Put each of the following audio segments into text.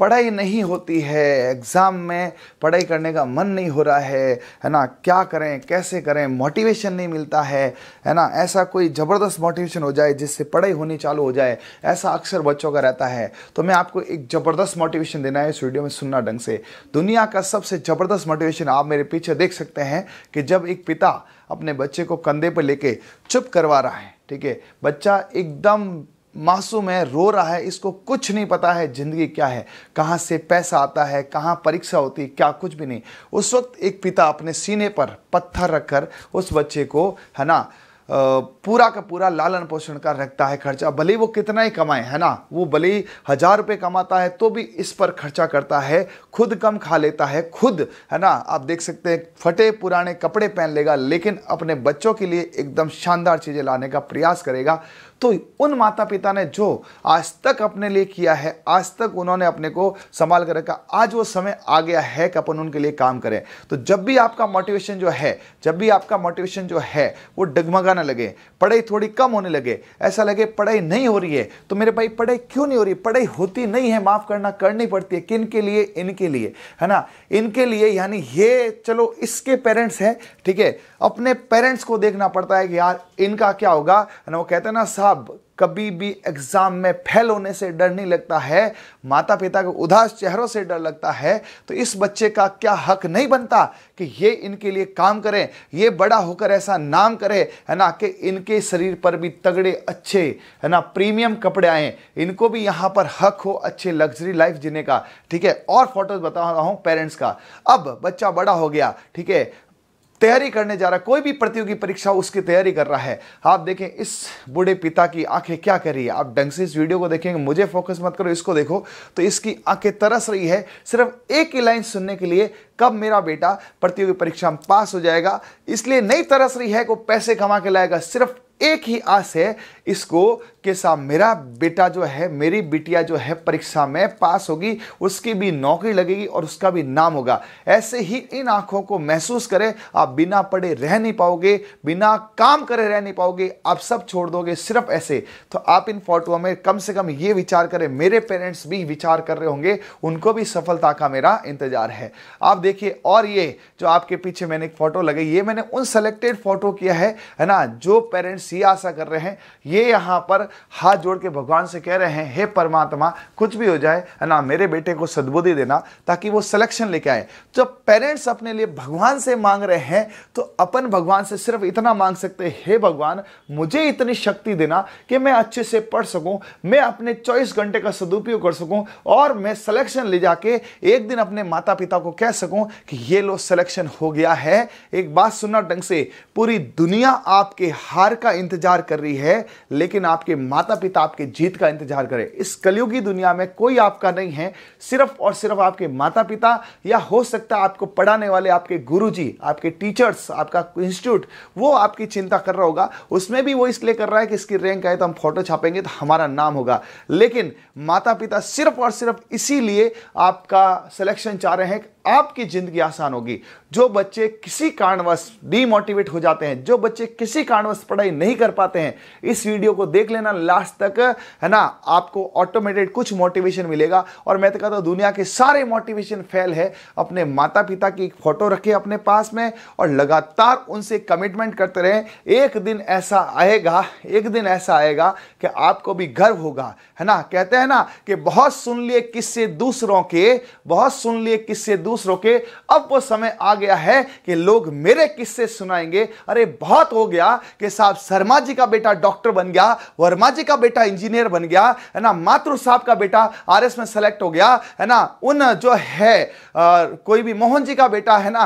पढ़ाई नहीं होती है एग्ज़ाम में पढ़ाई करने का मन नहीं हो रहा है है ना क्या करें कैसे करें मोटिवेशन नहीं मिलता है है ना ऐसा कोई ज़बरदस्त मोटिवेशन हो जाए जिससे पढ़ाई होनी चालू हो जाए ऐसा अक्सर बच्चों का रहता है तो मैं आपको एक ज़बरदस्त मोटिवेशन देना है इस वीडियो में सुनना ढंग से दुनिया का सबसे ज़बरदस्त मोटिवेशन आप मेरे पीछे देख सकते हैं कि जब एक पिता अपने बच्चे को कंधे पर लेके चुप करवा रहा है ठीक है बच्चा एकदम मासूम है रो रहा है इसको कुछ नहीं पता है ज़िंदगी क्या है कहाँ से पैसा आता है कहाँ परीक्षा होती है क्या कुछ भी नहीं उस वक्त एक पिता अपने सीने पर पत्थर रखकर उस बच्चे को है ना पूरा का पूरा लालन पोषण का रखता है खर्चा भले वो कितना ही कमाए है ना वो भले ही हज़ार रुपये कमाता है तो भी इस पर खर्चा करता है खुद कम खा लेता है खुद है ना आप देख सकते हैं फटे पुराने कपड़े पहन लेगा लेकिन अपने बच्चों के लिए एकदम शानदार चीज़ें लाने का प्रयास करेगा तो उन माता पिता ने जो आज तक अपने लिए किया है आज तक उन्होंने अपने को संभाल कर रखा आज वो समय आ गया है कि अपन उनके लिए काम करें तो जब भी आपका मोटिवेशन जो है जब भी आपका मोटिवेशन जो है वो डगमगाने लगे पढ़ाई थोड़ी कम होने लगे ऐसा लगे पढ़ाई नहीं हो रही है तो मेरे भाई पढ़ाई क्यों नहीं हो रही पढ़ाई होती नहीं है माफ़ करना करनी पड़ती है किन के लिए इनके लिए है ना इनके लिए यानी ये चलो इसके पेरेंट्स हैं ठीक है अपने पेरेंट्स को देखना पड़ता है कि यार इनका क्या होगा ना वो कहते हैं ना साहब अब कभी भी एग्जाम में फेल होने से डर नहीं लगता है माता पिता के उदास चेहरों से डर लगता है तो इस बच्चे का क्या हक नहीं बनता कि ये इनके लिए काम करें ये बड़ा होकर ऐसा नाम करे है ना कि इनके शरीर पर भी तगड़े अच्छे है ना प्रीमियम कपड़े आए इनको भी यहाँ पर हक हो अच्छे लग्जरी लाइफ जीने का ठीक है और फोटोज बता रहा हूँ पेरेंट्स का अब बच्चा बड़ा हो गया ठीक है तैयारी करने जा रहा है कोई भी प्रतियोगी परीक्षा उसकी तैयारी कर रहा है आप देखें इस बूढ़े पिता की आंखें क्या कर रही है आप ढंग से इस वीडियो को देखेंगे मुझे फोकस मत करो इसको देखो तो इसकी आंखें तरस रही है सिर्फ एक ही लाइन सुनने के लिए कब मेरा बेटा प्रतियोगी परीक्षा में पास हो जाएगा इसलिए नहीं तरस रही है को पैसे कमा के लाएगा सिर्फ एक ही आस है इसको के साथ मेरा बेटा जो है मेरी बिटिया जो है परीक्षा में पास होगी उसकी भी नौकरी लगेगी और उसका भी नाम होगा ऐसे ही इन आंखों को महसूस करें आप बिना पढ़े रह नहीं पाओगे बिना काम करे रह नहीं पाओगे आप सब छोड़ दोगे सिर्फ ऐसे तो आप इन फोटो में कम से कम ये विचार करें मेरे पेरेंट्स भी विचार कर रहे होंगे उनको भी सफलता का मेरा इंतजार है आप देखिए और ये जो आपके पीछे मैंने एक फ़ोटो लगाई ये मैंने उन सेलेक्टेड फ़ोटो किया है है ना जो पेरेंट्स सी आशा कर रहे हैं ये यहाँ पर हाथ जोड़ के भगवान से कह रहे हैं हे परमात्मा कुछ भी हो जाए ना मेरे बेटे को सद्बुद्धि देना ताकि वो सिलेक्शन लेके आए जब पेरेंट्स अपने लिए भगवान से मांग रहे हैं तो अपन भगवान से सिर्फ इतना मांग सकते हे भगवान मुझे इतनी शक्ति देना कि मैं अच्छे से पढ़ सकूं मैं अपने चौबीस घंटे का सदुपयोग कर सकूं और मैं सिलेक्शन ले जाके एक दिन अपने माता पिता को कह सकूं कि ये लो सिलेक्शन हो गया है एक बात सुनना ढंग से पूरी दुनिया आपके हार का इंतजार कर रही है लेकिन आपके माता पिता आपके जीत का इंतजार करें इस कलयुग की दुनिया में कोई आपका नहीं है सिर्फ और सिर्फ आपके माता पिता या हो सकता है आपको पढ़ाने वाले आपके जी आपके टीचर्स आपका इंस्टीट्यूट वो आपकी चिंता कर रहा होगा उसमें भी वो इसलिए कर रहा है कि इसकी रैंक आए तो हम फोटो छापेंगे तो हमारा नाम होगा लेकिन माता पिता सिर्फ और सिर्फ इसीलिए आपका सिलेक्शन चाह रहे हैं आपकी ज़िंदगी आसान होगी जो बच्चे किसी कारणवश डीमोटिवेट हो जाते हैं जो बच्चे किसी कारणवश पढ़ाई नहीं नहीं कर पाते हैं इस वीडियो को देख लेना लास्ट तक है ना आपको ऑटोमेटेड कुछ मोटिवेशन मिलेगा और मैं तो कहता हूँ दुनिया के सारे मोटिवेशन फेल है अपने माता पिता की फोटो रखे अपने पास में और लगातार उनसे कमिटमेंट करते रहें एक दिन ऐसा आएगा एक दिन ऐसा आएगा कि आपको भी गर्व होगा है ना कहते हैं ना कि बहुत सुन लिए किससे दूसरों के बहुत सुन लिए किससे दूसरों के अब वो समय आ गया है कि लोग मेरे किस्से सुनाएंगे अरे बहुत हो गया कि साहब शर्मा जी का बेटा डॉक्टर बन गया वर्मा जी का बेटा इंजीनियर बन गया है ना मातृ साहब का बेटा आर में सेलेक्ट हो गया है ना उन जो है आ, कोई भी मोहन जी का बेटा है ना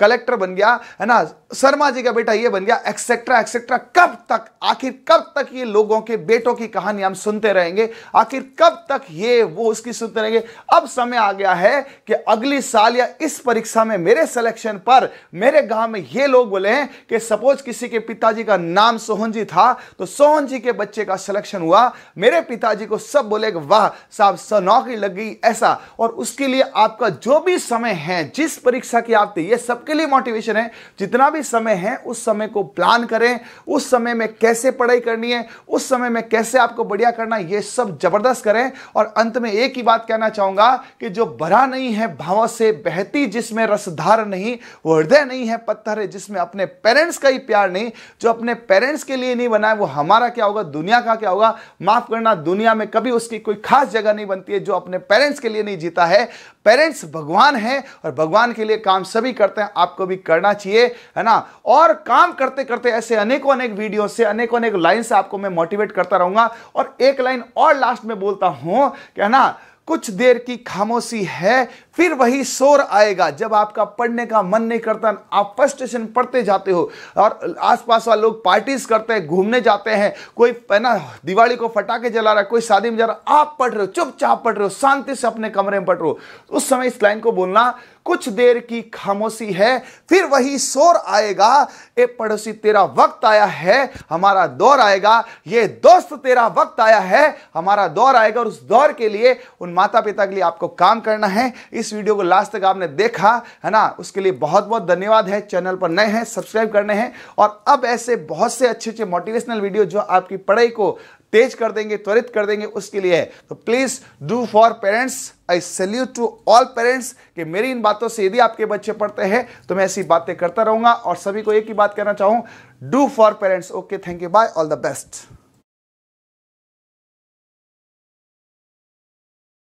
कलेक्टर बन गया है ना शर्मा जी का बेटा ये बन गया एक्सेट्रा एक्सेट्रा कब तक आखिर कब तक ये लोगों के बेटों की कहानी हम सुनते रहेंगे आखिर कब तक ये वो उसकी सुनते रहेंगे अब समय आ गया है कि अगली साल या इस परीक्षा में मेरे सिलेक्शन पर मेरे गांव में ये लोग बोले हैं कि सपोज किसी के पिताजी का नाम नाम सोहन जी था तो सोहन जी के बच्चे का सिलेक्शन हुआ मेरे पिताजी को सब बोले वाह साहब नौकरी लग गई ऐसा और उसके लिए आपका जो भी समय है जिस परीक्षा की आप ये सबके लिए मोटिवेशन है जितना भी समय है उस समय को प्लान करें उस समय में कैसे पढ़ाई करनी है उस समय में कैसे आपको बढ़िया करना ये सब जबरदस्त करें और अंत में एक ही बात कहना चाहूंगा कि जो भरा नहीं है भाव से बहती जिसमें रसधार नहीं वो हृदय नहीं है पत्थर है जिसमें अपने पेरेंट्स का ही प्यार नहीं जो अपने पेरेंट्स पेरेंट्स के लिए नहीं बना है वो हमारा क्या होगा दुनिया का क्या होगा माफ करना दुनिया में कभी उसकी कोई खास जगह नहीं बनती है जो अपने पेरेंट्स के लिए नहीं जीता है पेरेंट्स भगवान हैं और भगवान के लिए काम सभी करते हैं आपको भी करना चाहिए है ना और काम करते करते ऐसे अनेकों अनेक वीडियो से अनेकों अनेक लाइन से आपको मैं मोटिवेट करता रहूंगा और एक लाइन और लास्ट में बोलता हूं कि है ना कुछ देर की खामोशी है फिर वही शोर आएगा जब आपका पढ़ने का मन नहीं करता आप स्टेशन पढ़ते जाते हो और आसपास वाले लोग पार्टीज करते हैं घूमने जाते हैं कोई ना दिवाली को फटाके जला रहा है कोई शादी में जा रहा आप पढ़ रहे हो चुपचाप पढ़ रहे हो शांति से अपने कमरे में पढ़ रहे हो उस समय इस लाइन को बोलना कुछ देर की खामोशी है फिर वही शोर आएगा ए पड़ोसी तेरा वक्त आया है हमारा दौर आएगा ये दोस्त तेरा वक्त आया है हमारा दौर आएगा और उस दौर के लिए उन माता पिता के लिए आपको काम करना है इस इस वीडियो को लास्ट तक आपने देखा है ना उसके लिए बहुत बहुत धन्यवाद है चैनल पर नए हैं सब्सक्राइब करने हैं और अब ऐसे बहुत से अच्छे अच्छे मोटिवेशनल वीडियो जो आपकी पढ़ाई को तेज कर देंगे त्वरित कर देंगे उसके लिए है तो please do for parents I salute to all parents कि मेरी इन बातों से यदि आपके बच्चे पढ़ते हैं तो मैं ऐसी बातें करता रहूंगा और सभी को एक ही बात कहना चाहूँ do for parents okay thank you bye all the best